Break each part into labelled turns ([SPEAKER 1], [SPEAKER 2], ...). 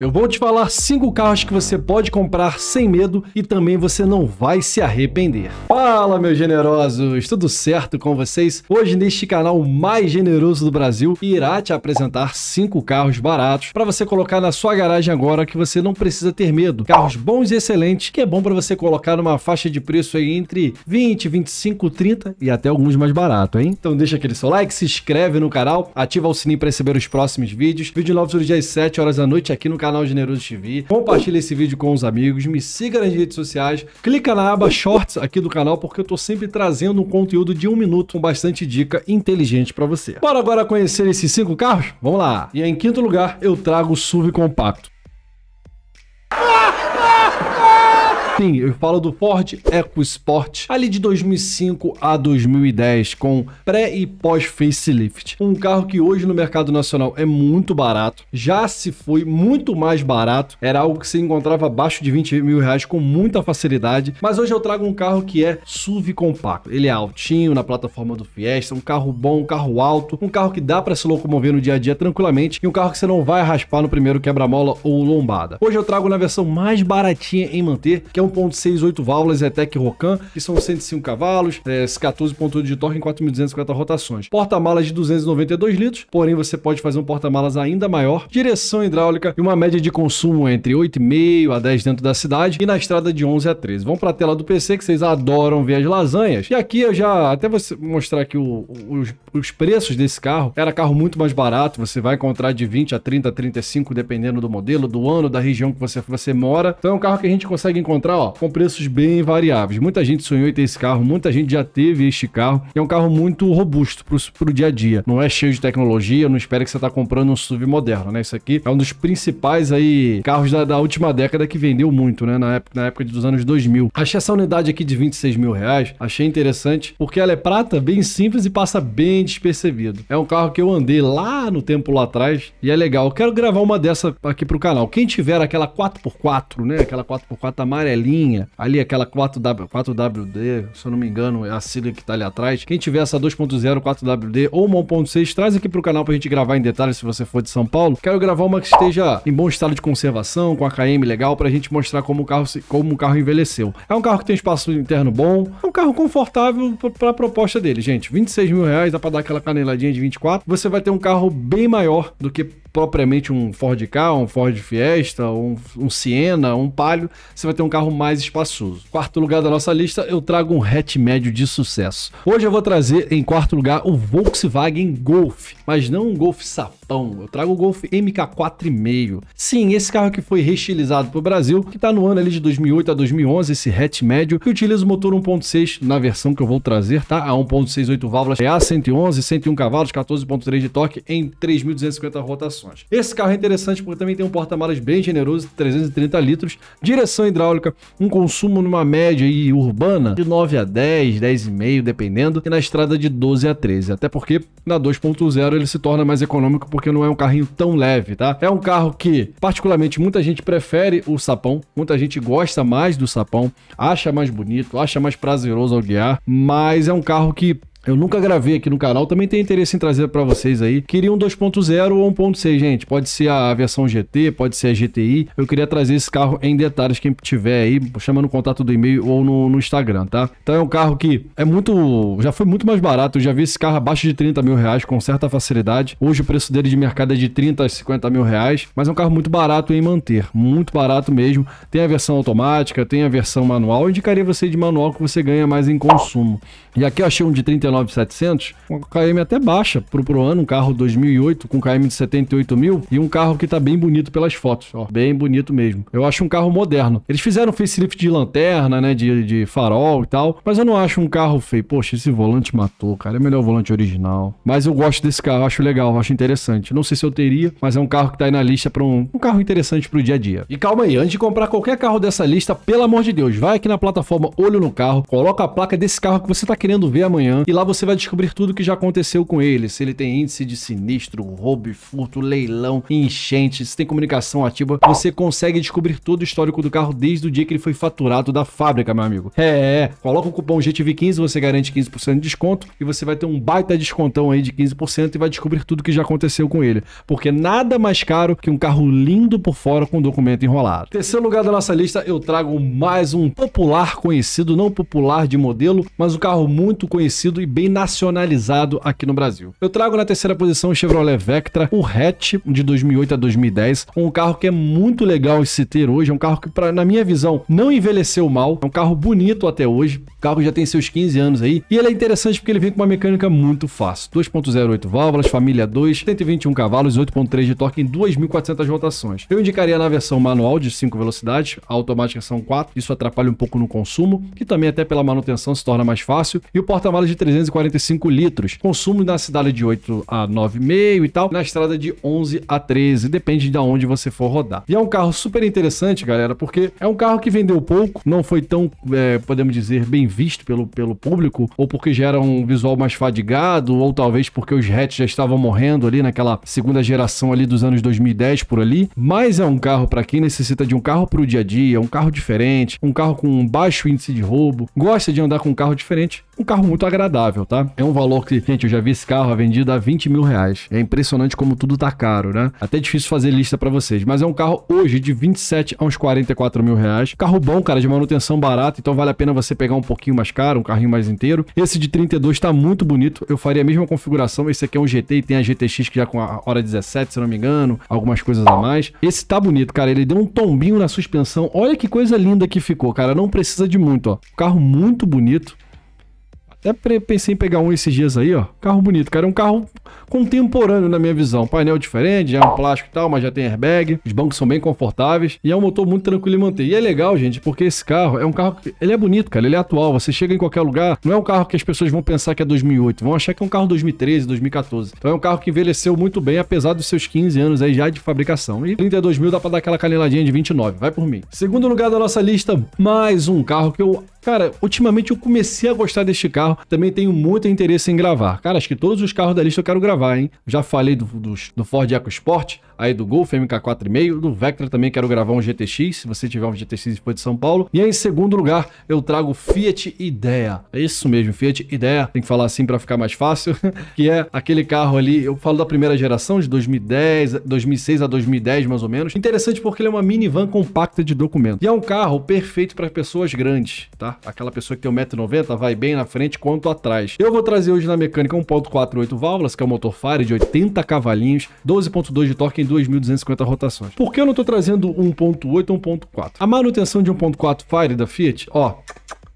[SPEAKER 1] Eu vou te falar 5 carros que você pode comprar sem medo e também você não vai se arrepender. Fala, meus generosos! Tudo certo com vocês? Hoje, neste canal mais generoso do Brasil, irá te apresentar 5 carros baratos para você colocar na sua garagem agora que você não precisa ter medo. Carros bons e excelentes, que é bom para você colocar numa faixa de preço aí entre 20, 25, 30 e até alguns mais baratos, hein? Então deixa aquele seu like, se inscreve no canal, ativa o sininho para receber os próximos vídeos. Vídeo novo todos às 7 horas da noite aqui no canal canal Generoso TV. Compartilha esse vídeo com os amigos, me siga nas redes sociais, clica na aba Shorts aqui do canal, porque eu tô sempre trazendo um conteúdo de um minuto com bastante dica inteligente para você. Bora agora conhecer esses cinco carros? Vamos lá! E em quinto lugar, eu trago o SUV compacto. Sim, eu falo do Ford EcoSport, ali de 2005 a 2010, com pré e pós facelift. Um carro que hoje no mercado nacional é muito barato, já se foi muito mais barato, era algo que se encontrava abaixo de 20 mil reais com muita facilidade, mas hoje eu trago um carro que é SUV compacto. Ele é altinho na plataforma do Fiesta, um carro bom, um carro alto, um carro que dá para se locomover no dia a dia tranquilamente e um carro que você não vai raspar no primeiro quebra-mola ou lombada. Hoje eu trago na versão mais baratinha em manter, que é o 1.68 válvulas ETEC Rocan, que são 105 cavalos, é, 14.8 de torque em 4.250 rotações. Porta-malas de 292 litros, porém você pode fazer um porta-malas ainda maior. Direção hidráulica e uma média de consumo entre 8,5 a 10 dentro da cidade e na estrada de 11 a 13. Vamos para a tela do PC que vocês adoram ver as lasanhas. E aqui eu já até vou mostrar aqui o, os, os preços desse carro. Era carro muito mais barato, você vai encontrar de 20 a 30, 35 dependendo do modelo, do ano, da região que você, você mora. Então é um carro que a gente consegue encontrar ó, com preços bem variáveis. Muita gente sonhou em ter esse carro, muita gente já teve este carro. É um carro muito robusto para o dia a dia. Não é cheio de tecnologia, não espera que você está comprando um SUV moderno, né? Isso aqui é um dos principais aí carros da, da última década que vendeu muito, né? Na época, na época dos anos 2000. Achei essa unidade aqui de 26 mil reais, achei interessante, porque ela é prata, bem simples e passa bem despercebido. É um carro que eu andei lá no tempo lá atrás e é legal. Eu quero gravar uma dessa aqui pro canal. Quem tiver aquela 4x4, né? Aquela 4x4 amarelinha ali aquela 4W, 4WD, se eu não me engano, é a sigla que tá ali atrás. Quem tiver essa 2.0, 4WD ou uma 1.6, traz aqui pro canal pra gente gravar em detalhes se você for de São Paulo. Quero gravar uma que esteja em bom estado de conservação, com a KM legal, pra gente mostrar como o carro, se, como o carro envelheceu. É um carro que tem espaço interno bom, é um carro confortável pra, pra proposta dele, gente. 26 mil reais, dá pra dar aquela caneladinha de 24. Você vai ter um carro bem maior do que propriamente um Ford Ka, um Ford Fiesta, um, um Siena, um Palio, você vai ter um carro mais espaçoso. Quarto lugar da nossa lista, eu trago um hatch médio de sucesso. Hoje eu vou trazer em quarto lugar o Volkswagen Golf, mas não um Golf sapão, eu trago o Golf MK4,5. Sim, esse carro que foi restilizado para o Brasil, que está no ano ali de 2008 a 2011, esse hatch médio, que utiliza o motor 1.6 na versão que eu vou trazer, tá? A 1.68 válvulas, é a 111, 101 cavalos, 14.3 de torque em 3.250 rotações. Esse carro é interessante porque também tem um porta-malas bem generoso, 330 litros, direção hidráulica, um consumo numa média aí, urbana de 9 a 10, 10,5, dependendo, e na estrada de 12 a 13. Até porque na 2.0 ele se torna mais econômico porque não é um carrinho tão leve, tá? É um carro que, particularmente, muita gente prefere o sapão, muita gente gosta mais do sapão, acha mais bonito, acha mais prazeroso ao guiar, mas é um carro que eu nunca gravei aqui no canal, também tenho interesse em trazer para vocês aí. Queria um 2.0 ou 1.6, gente. Pode ser a versão GT, pode ser a GTI. Eu queria trazer esse carro em detalhes, quem tiver aí, chama no contato do e-mail ou no, no Instagram, tá? Então é um carro que é muito... já foi muito mais barato. Eu já vi esse carro abaixo de 30 mil reais com certa facilidade. Hoje o preço dele de mercado é de 30 a 50 mil reais, mas é um carro muito barato em manter. Muito barato mesmo. Tem a versão automática, tem a versão manual. Eu indicaria você de manual que você ganha mais em consumo. E aqui eu achei um de 39 9.700, uma KM até baixa pro, pro ano, um carro 2008 com KM de 78 mil e um carro que tá bem bonito pelas fotos, ó, bem bonito mesmo. Eu acho um carro moderno. Eles fizeram facelift de lanterna, né, de, de farol e tal, mas eu não acho um carro feio. Poxa, esse volante matou, cara, é melhor o volante original. Mas eu gosto desse carro, acho legal, acho interessante. Não sei se eu teria, mas é um carro que tá aí na lista para um, um carro interessante pro dia a dia. E calma aí, antes de comprar qualquer carro dessa lista, pelo amor de Deus, vai aqui na plataforma Olho no Carro, coloca a placa desse carro que você tá querendo ver amanhã e lá você vai descobrir tudo o que já aconteceu com ele. Se ele tem índice de sinistro, roubo furto, leilão, enchente, se tem comunicação ativa, você consegue descobrir todo o histórico do carro desde o dia que ele foi faturado da fábrica, meu amigo. É, é. coloca o cupom GTV15, você garante 15% de desconto e você vai ter um baita descontão aí de 15% e vai descobrir tudo o que já aconteceu com ele. Porque nada mais caro que um carro lindo por fora com documento enrolado. Terceiro lugar da nossa lista, eu trago mais um popular conhecido, não popular de modelo, mas um carro muito conhecido e bem nacionalizado aqui no Brasil. Eu trago na terceira posição o Chevrolet Vectra, o hatch de 2008 a 2010, um carro que é muito legal se ter hoje, é um carro que, pra, na minha visão, não envelheceu mal, é um carro bonito até hoje, o carro já tem seus 15 anos aí, e ele é interessante porque ele vem com uma mecânica muito fácil, 2.08 válvulas, família 2, 121 cavalos, 8.3 de torque em 2.400 rotações. Eu indicaria na versão manual de 5 velocidades, a automática são 4, isso atrapalha um pouco no consumo, que também até pela manutenção se torna mais fácil, e o porta-malas de 300 345 litros. Consumo na cidade de 8 a 9,5 e tal, na estrada de 11 a 13, depende de onde você for rodar. E é um carro super interessante, galera, porque é um carro que vendeu pouco, não foi tão, é, podemos dizer, bem visto pelo, pelo público, ou porque já era um visual mais fadigado, ou talvez porque os hatch já estavam morrendo ali naquela segunda geração ali dos anos 2010 por ali, mas é um carro para quem necessita de um carro para o dia a dia, um carro diferente, um carro com um baixo índice de roubo, gosta de andar com um carro diferente, um carro muito agradável razoável, tá? É um valor que, gente, eu já vi esse carro vendido a 20 mil reais. É impressionante como tudo tá caro, né? Até difícil fazer lista para vocês. Mas é um carro hoje de 27 a uns 44 mil reais. Carro bom, cara, de manutenção barata, então vale a pena você pegar um pouquinho mais caro, um carrinho mais inteiro. Esse de 32 tá muito bonito. Eu faria a mesma configuração. Esse aqui é um GT e tem a GTX que já com a hora 17, se não me engano, algumas coisas a mais. Esse tá bonito, cara. Ele deu um tombinho na suspensão. Olha que coisa linda que ficou, cara. Não precisa de muito, ó. Carro muito bonito. Até pensei em pegar um esses dias aí, ó. Carro bonito, cara. É um carro contemporâneo na minha visão. Painel diferente, é um plástico e tal, mas já tem airbag. Os bancos são bem confortáveis e é um motor muito tranquilo de manter. E é legal, gente, porque esse carro é um carro que ele é bonito, cara. Ele é atual. Você chega em qualquer lugar, não é um carro que as pessoas vão pensar que é 2008, vão achar que é um carro 2013, 2014. Então é um carro que envelheceu muito bem, apesar dos seus 15 anos aí já de fabricação. E 32 mil dá pra dar aquela caneladinha de 29. Vai por mim. Segundo lugar da nossa lista, mais um carro que eu Cara, ultimamente eu comecei a gostar deste carro, também tenho muito interesse em gravar. Cara, acho que todos os carros da lista eu quero gravar, hein? Já falei do, do, do Ford EcoSport, aí do Golf MK4,5, do Vectra também quero gravar um GTX, se você tiver um GTX depois de São Paulo. E aí, em segundo lugar, eu trago Fiat Idea. É isso mesmo, Fiat Idea. Tem que falar assim para ficar mais fácil, que é aquele carro ali, eu falo da primeira geração, de 2010, 2006 a 2010 mais ou menos. Interessante porque ele é uma minivan compacta de documento. E é um carro perfeito para pessoas grandes, tá? Aquela pessoa que tem 1,90m vai bem na frente quanto atrás. Eu vou trazer hoje na mecânica 1.48 válvulas, que é o motor Fire de 80 cavalinhos, 12.2 de torque 2.250 rotações. Por que eu não estou trazendo 1.8 ou 1.4? A manutenção de 1.4 Fire da Fiat, ó,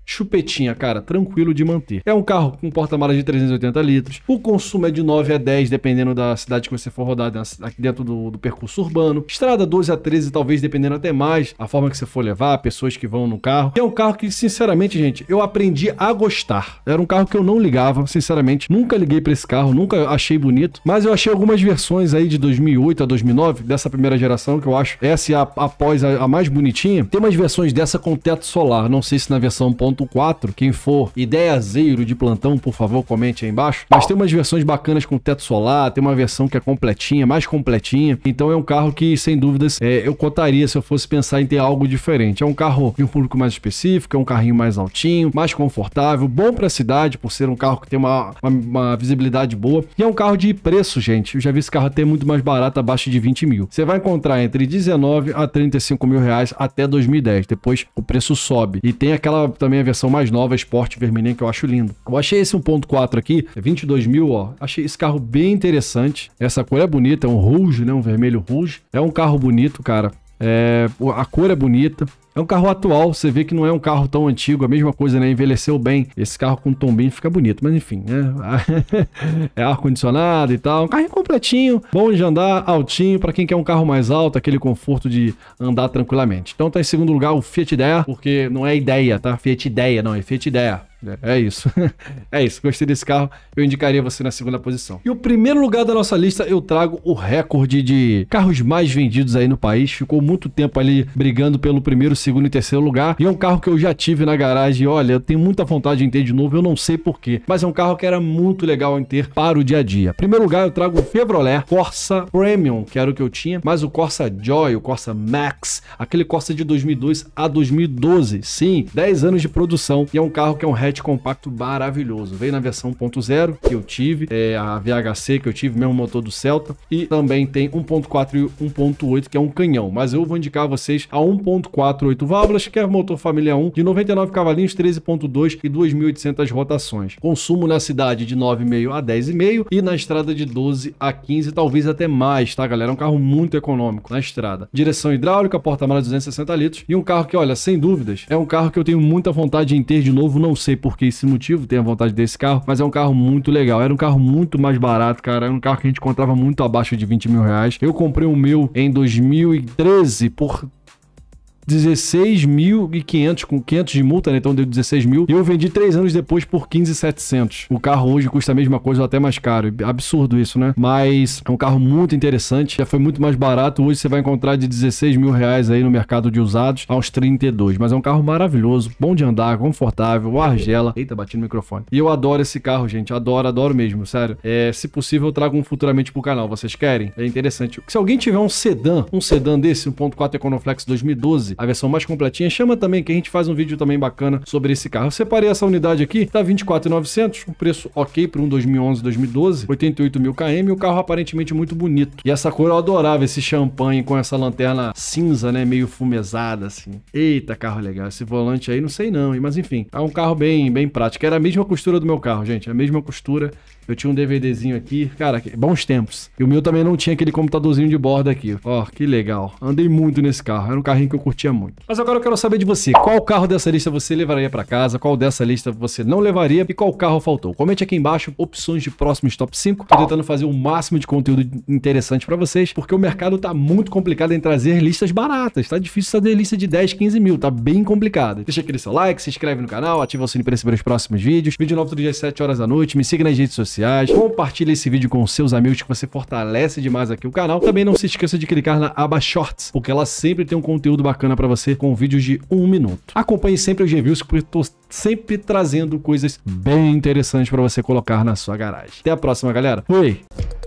[SPEAKER 1] chupetinha, cara, tranquilo de manter. É um carro com porta-malas de 380 litros, o consumo é de 9 a 10, dependendo da cidade que você for rodar aqui dentro do, do, percurso urbano. Estrada 12 a 13, talvez dependendo até mais, a forma que você for levar, pessoas que vão no carro. É um carro que, sinceramente, gente, eu aprendi a gostar. Era um carro que eu não ligava, sinceramente, nunca liguei para esse carro, nunca achei bonito, mas eu achei algumas versões aí de 2008 a 2009, dessa primeira geração, que eu acho essa é a, após a, a mais bonitinha. Tem umas versões dessa com teto solar, não sei se na versão ponto 1.4. Quem for zero de plantão, por favor, comente aí embaixo. Mas tem umas versões bacanas com teto solar, tem uma versão que é completinha, mais completinha. Então é um carro que, sem dúvidas, é, eu cotaria se eu fosse pensar em ter algo diferente. É um carro de um público mais específico, é um carrinho mais altinho, mais confortável, bom para a cidade, por ser um carro que tem uma, uma, uma, visibilidade boa. E é um carro de preço, gente. Eu já vi esse carro até muito mais barato, abaixo de 20 mil. Você vai encontrar entre 19 a 35 mil reais até 2010. Depois o preço sobe. E tem aquela também a versão mais nova, Sport Vermelhinha, que eu acho lindo. Eu achei esse 1.4 aqui, 22 é mil, ó. Achei esse carro bem interessante. Essa cor é bonita, é um rouge, né? Um vermelho rouge. É um carro bonito, cara. É, a cor é bonita. É um carro atual, você vê que não é um carro tão antigo, a mesma coisa, né? Envelheceu bem. Esse carro com tombinho fica bonito, mas enfim, né? é ar-condicionado e tal. Um carro completinho, bom de andar, altinho, para quem quer um carro mais alto, aquele conforto de andar tranquilamente. Então tá em segundo lugar o Fiat Idea, porque não é ideia, tá? Fiat Idea, não, é Fiat Idea. É, é isso. é isso. Gostei desse carro. Eu indicaria você na segunda posição. E o primeiro lugar da nossa lista, eu trago o recorde de carros mais vendidos aí no país. Ficou muito tempo ali brigando pelo primeiro segundo e terceiro lugar. E é um carro que eu já tive na garagem. olha, eu tenho muita vontade de ter de novo, eu não sei porquê. Mas é um carro que era muito legal em ter para o dia a dia. primeiro lugar, eu trago o Chevrolet Corsa Premium, que era o que eu tinha, mas o Corsa Joy, o Corsa Max, aquele Corsa de 2002 a 2012. Sim, 10 anos de produção. E é um carro que é um hatch compacto maravilhoso. Veio na versão 1.0 que eu tive, é a VHC que eu tive, mesmo motor do Celta. E também tem 1.4 e 1.8, que é um canhão. Mas eu vou indicar a vocês a 1.4 8 válvulas, quer motor família 1 de 99 cavalinhos, 13.2 e 2.800 rotações. Consumo na cidade de 9,5 a 10,5 e na estrada de 12 a 15, talvez até mais, tá galera? É um carro muito econômico na estrada. Direção hidráulica, porta-mala 260 litros e um carro que, olha, sem dúvidas, é um carro que eu tenho muita vontade em ter de novo, não sei por que esse motivo, tenho a vontade desse carro, mas é um carro muito legal. Era um carro muito mais barato, cara, era um carro que a gente encontrava muito abaixo de 20 mil reais. Eu comprei o meu em 2013 por 16.500 mil e com 500 de multa, né? Então deu 16 mil. E eu vendi três anos depois por 15,700. O carro hoje custa a mesma coisa ou até mais caro. É absurdo isso, né? Mas é um carro muito interessante. Já foi muito mais barato. Hoje você vai encontrar de 16 mil reais aí no mercado de usados aos 32. Mas é um carro maravilhoso, bom de andar, confortável, argela. Eita, bati no microfone. E eu adoro esse carro, gente. Adoro, adoro mesmo, sério. É, se possível, eu trago um futuramente pro canal. Vocês querem? É interessante. Se alguém tiver um sedã, um sedã desse, 1.4 Econoflex 2012, a versão mais completinha, chama também que a gente faz um vídeo também bacana sobre esse carro. Eu separei essa unidade aqui, tá 24.900, um preço ok para um 2011, 2012, 88 mil km, o carro aparentemente muito bonito. E essa cor eu adorava, esse champanhe com essa lanterna cinza, né, meio fumesada assim. Eita, carro legal. Esse volante aí não sei não, mas enfim, é um carro bem, bem prático. Era a mesma costura do meu carro, gente, é a mesma costura eu tinha um DVDzinho aqui, cara, bons tempos. E o meu também não tinha aquele computadorzinho de borda aqui. Ó, oh, que legal. Andei muito nesse carro, era um carrinho que eu curtia muito. Mas agora eu quero saber de você, qual carro dessa lista você levaria para casa, qual dessa lista você não levaria e qual carro faltou? Comente aqui embaixo opções de próximos top 5. Tô tentando fazer o máximo de conteúdo interessante para vocês, porque o mercado tá muito complicado em trazer listas baratas. Tá difícil fazer lista de 10, 15 mil, tá bem complicado. Deixa aquele seu like, se inscreve no canal, ativa o sininho para receber os próximos vídeos. Vídeo novo todo dia às 7 horas da noite, me siga nas redes sociais sociais. Compartilha esse vídeo com seus amigos que você fortalece demais aqui o canal. Também não se esqueça de clicar na aba Shorts, porque ela sempre tem um conteúdo bacana para você com vídeos de um minuto. Acompanhe sempre os reviews, porque eu tô sempre trazendo coisas bem interessantes para você colocar na sua garagem. Até a próxima, galera. Fui!